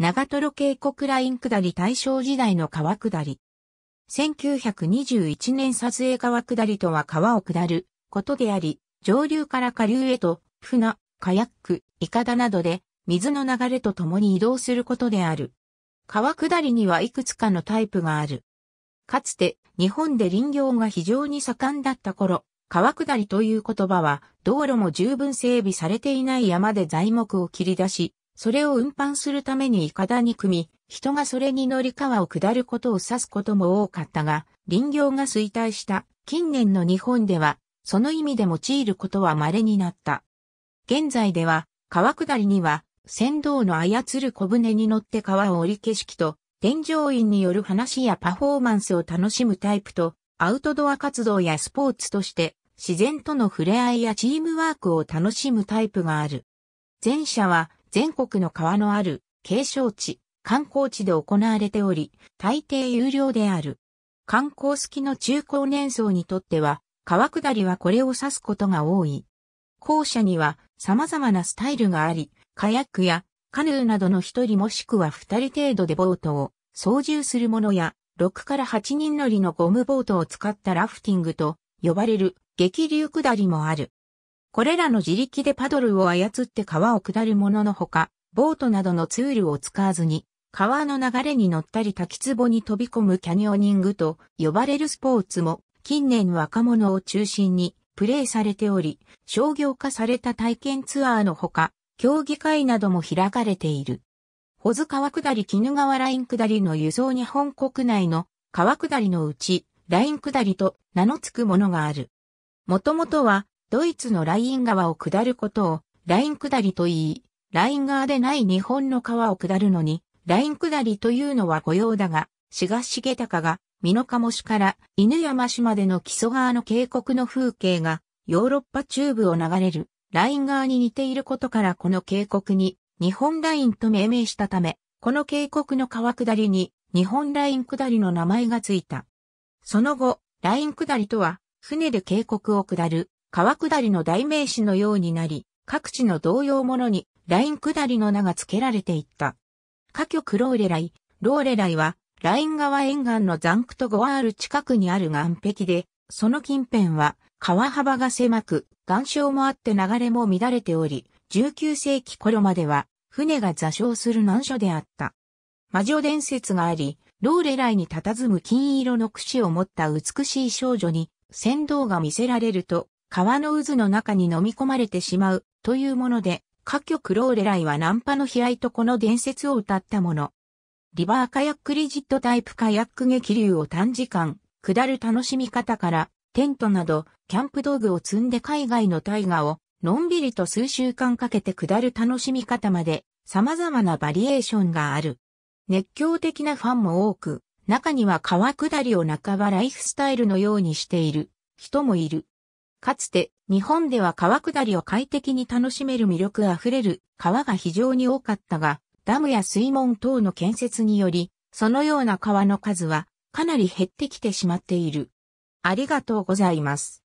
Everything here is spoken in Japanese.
長瀞渓谷ライン下り大正時代の川下り。1921年撮影川下りとは川を下ることであり、上流から下流へと、船、カヤック、イカダなどで、水の流れと共に移動することである。川下りにはいくつかのタイプがある。かつて、日本で林業が非常に盛んだった頃、川下りという言葉は、道路も十分整備されていない山で材木を切り出し、それを運搬するためにいかだに組み、人がそれに乗り川を下ることを指すことも多かったが、林業が衰退した近年の日本では、その意味で用いることは稀になった。現在では、川下りには、船頭の操る小舟に乗って川を降り景色と、添乗員による話やパフォーマンスを楽しむタイプと、アウトドア活動やスポーツとして、自然との触れ合いやチームワークを楽しむタイプがある。前者は、全国の川のある景勝地、観光地で行われており、大抵有料である。観光好きの中高年層にとっては、川下りはこれを指すことが多い。校舎には様々なスタイルがあり、カヤックやカヌーなどの一人もしくは二人程度でボートを操縦するものや、6から8人乗りのゴムボートを使ったラフティングと呼ばれる激流下りもある。これらの自力でパドルを操って川を下るもののほか、ボートなどのツールを使わずに、川の流れに乗ったり滝壺に飛び込むキャニオニングと呼ばれるスポーツも近年若者を中心にプレーされており、商業化された体験ツアーのほか、競技会なども開かれている。保津川下り絹川ライン下りの輸送日本国内の川下りのうち、ライン下りと名の付くものがある。もともとはドイツのライン川を下ることを、ライン下りと言い、ライン側でない日本の川を下るのに、ライン下りというのは御用だが、志賀重隆が、美濃茂市から犬山市までの木曽川の渓谷の風景が、ヨーロッパ中部を流れる、ライン側に似ていることからこの渓谷に、日本ラインと命名したため、この渓谷の川下りに、日本ライン下りの名前がついた。その後、ライン下りとは、船で渓谷を下る、川下りの代名詞のようになり、各地の同様ものに、ライン下りの名が付けられていった。歌局ローレライ、ローレライは、ライン川沿岸のザンクとゴワール近くにある岸壁で、その近辺は、川幅が狭く、岩礁もあって流れも乱れており、19世紀頃までは、船が座礁する難所であった。魔女伝説があり、ローレライに佇む金色の櫛を持った美しい少女に、船頭が見せられると、川の渦の中に飲み込まれてしまうというもので、歌曲ローレライはナンパの悲哀とこの伝説を歌ったもの。リバーカヤックリジットタイプカヤック激流を短時間、下る楽しみ方から、テントなど、キャンプ道具を積んで海外の大河を、のんびりと数週間かけて下る楽しみ方まで、様々なバリエーションがある。熱狂的なファンも多く、中には川下りを半ばライフスタイルのようにしている人もいる。かつて日本では川下りを快適に楽しめる魅力あふれる川が非常に多かったが、ダムや水門等の建設により、そのような川の数はかなり減ってきてしまっている。ありがとうございます。